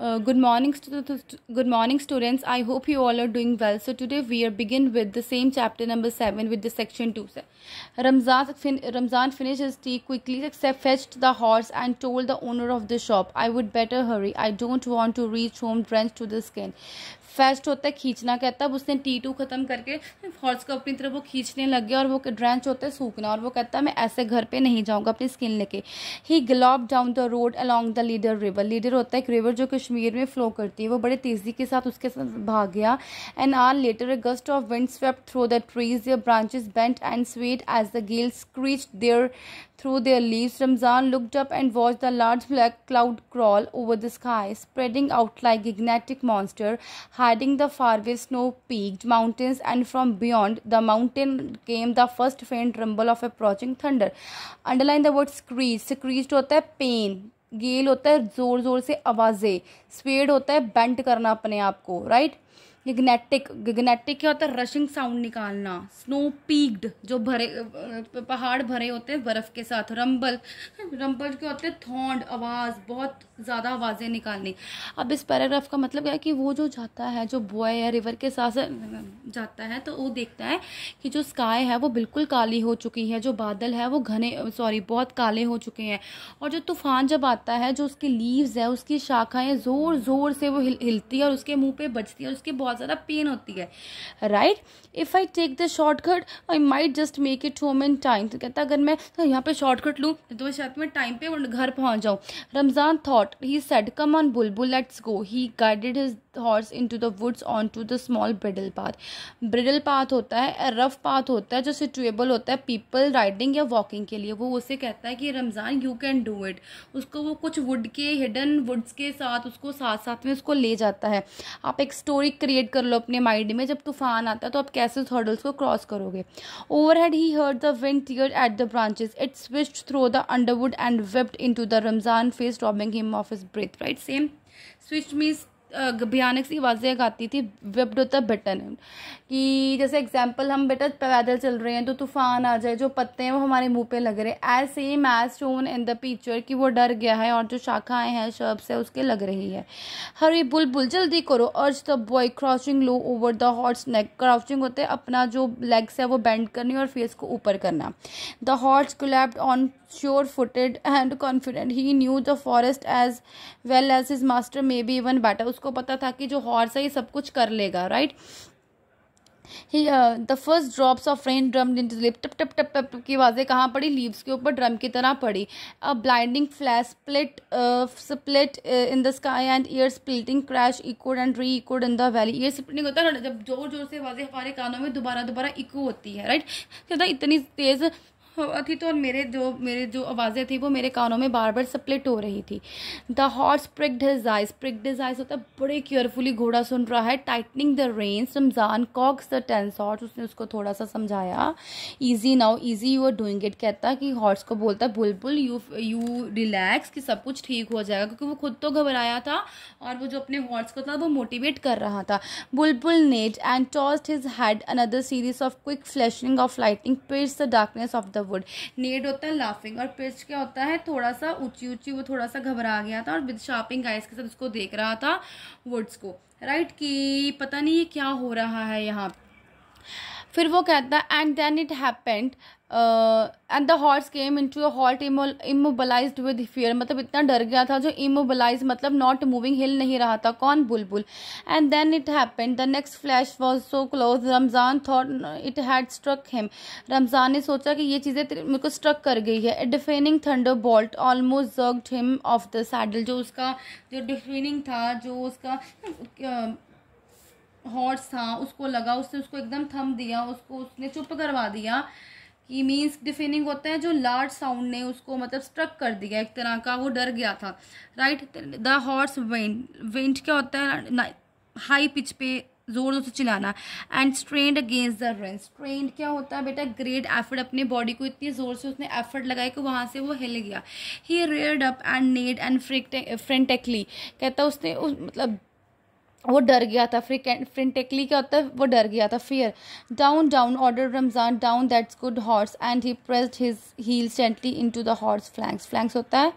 Uh, good morning good morning students i hope you all are doing well so today we are begin with the same chapter number 7 with the section 2 ramzan fin ramzan finished his tea quickly except fetched the horse and told the owner of the shop i would better hurry i don't want to reach home drenched to the skin फेस्ट होता है खींचना कहता है उसने T to ख़त्म करके horse को अपनी तरफ वो खींचने लग गया और वो ड्रेंच होता है सूखना और वो कहता है मैं ऐसे घर पे नहीं जाऊंगा अपनी स्किन लेके ही gallop down the road along the Lidder river Lidder होता है एक रिवर जो कश्मीर में फ्लो करती है वो बड़े तेज़ी के साथ उसके साथ भाग गया and are later gust of wind swept through the trees their branches bent and swayed as the gale screech there through their leave Ramzan looked up and watch the large black cloud crawl over the sky spreading out like gigantic monster high adding the farthest snow-peaked mountains and from beyond the mountain came the first faint rumble of approaching thunder underline the word screech screeched hota hai pain gale hota hai zor zor se awaaze swayed hota hai bent karna apne aap ko right? Gigantic gigantic क्या होता है rushing sound निकालना snow peaked जो भरे पहाड़ भरे होते हैं बर्फ़ के साथ रंबल रंबल के होते हैं थोंड आवाज़ बहुत ज़्यादा आवाज़ें निकालनी अब इस पैराग्राफ का मतलब क्या है कि वो जो जाता है जो बॉय या रिवर के साथ जाता है तो वो देखता है कि जो स्काई है वो बिल्कुल काली हो चुकी है जो बादल है वो घने सॉरी बहुत काले हो चुके हैं और जो तूफान जब आता है जो उसकी लीव्स है उसकी शाखाएं ज़ोर ज़ोर से वो हिल हिलती है और उसके मुँह पर बजती है और उसके बहुत ज़्यादा पेन होती है right if I take the shortcut I might just make it home in time तो कहता अगर मैं यहाँ पे शॉर्टकट लूँ तो शायद मैं टाइम पे घर पहुँच जाऊँ Ramzan thought he said come on Bulbul let's go he guided his horse into the woods onto the small bridle path bridle path होता है रफ पाथ होता है जो सिटेबल होता है पीपल राइडिंग या वॉकिंग के लिए वो उसे कहता है कि Ramzan you can do it उसको वो कुछ वुड के हिडन वुड्स के साथ उसको साथ साथ में उसको ले जाता है आप एक स्टोरी क्रिएट कर लो अपने माइंड में जब तूफान आता है तो आप कैसे उस हर्डल्स को क्रॉस करोगे overhead he heard the wind tear at the branches it switch through the underwood and whipped into the Ramzan face robbing him of his breath right same switch means भयानक सी आवाज़ें गाती थी whipped होता button कि जैसे example हम बेटा पैदल चल रहे हैं तो तूफान आ जाए जो पत्ते हैं वो हमारे मुंह पे लग रहे हैं as same as shown in the picture कि वो डर गया है और जो शाखाएं हैं शर्ब्स है उसके लग रही है हरी बुलबुल जल्दी करो urge the boy crossing low over the horse neck crossing होते अपना जो लेग्स है वो बेंड करनी और फेस को ऊपर करना the horse clopped on sure footed and confident he knew the forest as well as his master may be even better उसको पता था कि जो हॉर्स है ये सब कुछ कर लेगा राइट ही the first drops of rain drum into lip टप टप टप टप की आवाज़ें कहाँ पड़ी लीव्स के ऊपर ड्रम की तरह पड़ी a blinding flash split split in the sky and ear splitting crash echoed and reechoed in the valley ear splitting होता है ना जब जोर जोर से आवाज़ें हमारे कानों में दोबारा दोबारा इको होती है राइट क्या इतनी तेज़ थी तो और मेरे जो मेरे जो आवाज़ें थी वो मेरे कानों में बार बार स्प्लिट हो रही थी the horse prick his eyes pricked eyes होता है बड़े केयरफुली घोड़ा सुन रहा है tightening the reins Ramzan coax the tense horse उसने उसको थोड़ा सा समझाया easy now easy you are doing it कहता कि हॉर्स को बोलता बुलबुल यू यू रिलैक्स कि सब कुछ ठीक हो जाएगा क्योंकि वो खुद तो घबराया था और वो जो अपने हॉर्स को था वो मोटिवेट कर रहा था Bulbul neighed and tossed his head another series of quick flashing of lightning pierced the darkness of the wood neighed होता है लाफिंग और पिच क्या होता है थोड़ा सा ऊंची ऊंची वो थोड़ा सा घबरा गया था और विद शार्पिंग गाइस के साथ उसको देख रहा था वुड्स को राइट right? की पता नहीं ये क्या हो रहा है यहाँ पे फिर वो कहता है and then it happened and the horse came into a halt immobilised with fear मतलब इतना डर गया था जो इमोबलाइज मतलब नॉट मूविंग हिल नहीं रहा था कौन Bulbul and then it happened the next flash was so close Ramzan thought it had struck him Ramzan ने सोचा कि ये चीज़ें मेरे को स्ट्रक कर गई है deafening thunder bolt almost jerked him off the saddle जो उसका जो डिफेनिंग था जो उसका हॉर्स था उसको लगा उसने उसको एकदम थम दिया उसको उसने चुप करवा दिया कि मीन्स डिफेनिंग होता है जो लार्ज साउंड ने उसको मतलब स्ट्रक कर दिया एक तरह का वो डर गया था right the horse went went क्या होता है हाई पिच पे जोर जोर से चिल्लाना and strained against the rein strained क्या होता है बेटा ग्रेट एफर्ट अपने बॉडी को इतनी जोर से उसने एफर्ट लगाया कि वहाँ से वो हिल गया he reared up and neighed and frantically कहता उसने उस, मतलब वो डर गया था फ्रिंटेकली क्या होता है वो डर गया था fear down down ordered Ramzan down that's good horse and he pressed his heels gently into the horse flanks flanks होता है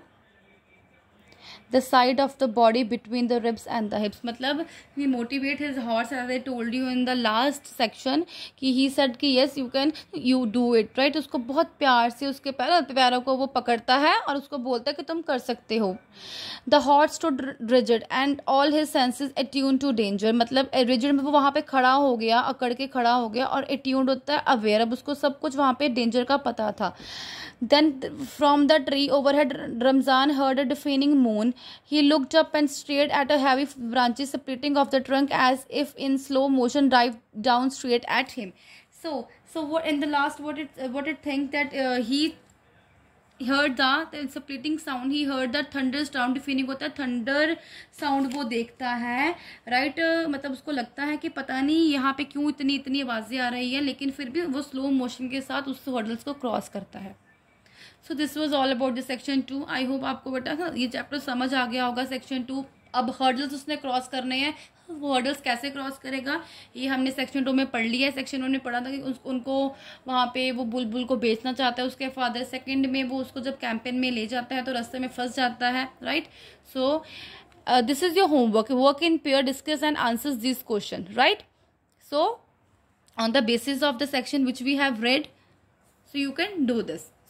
the side of the body between the ribs and the hips मतलब he motivate his horse as I told you in the last section कि he said कि yes you can you do it right उसको बहुत प्यार से उसके पैर पैरों को वो पकड़ता है और उसको बोलता है कि तुम कर सकते हो the horse too rigid and all his senses attuned to danger मतलब रिजिड में वो वहाँ पे खड़ा हो गया अकड़ के खड़ा हो गया और एट्यून होता है अवेयर अब उसको सब कुछ वहाँ पे डेंजर का पता था then from the tree overhead Ramzan heard a deafening moan He looked up and stared at a heavy branches splitting of the trunk as if in slow motion dive down straight at him. So, so what in the last what it uh, what it think that uh, he heard the, the splitting sound he heard the thunder sound feeling होता है thunder sound वो देखता है right uh, मतलब उसको लगता है कि पता नहीं यहाँ पे क्यों इतनी इतनी आवाज़ें आ रही है लेकिन फिर भी वो स्लो मोशन के साथ उस हर्डल्स को क्रॉस करता है so this was all about the section two I hope आपको बेटा हाँ, ये चैप्टर समझ आ गया होगा सेक्शन टू अब हर्डल्स उसने क्रॉस करने हैं वो हर्डल्स कैसे क्रॉस करेगा ये हमने सेक्शन टू में पढ़ लिया है सेक्शन वन में पढ़ा था कि उस, उनको वहाँ पे वो बुलबुल बुल को बेचना चाहता है उसके फादर सेकंड में वो उसको जब कैंपेन में ले जाता है तो रास्ते में फंस जाता है right so this is your homework work in pair discuss and answers this question right so on the basis of the section which we have read so you can do this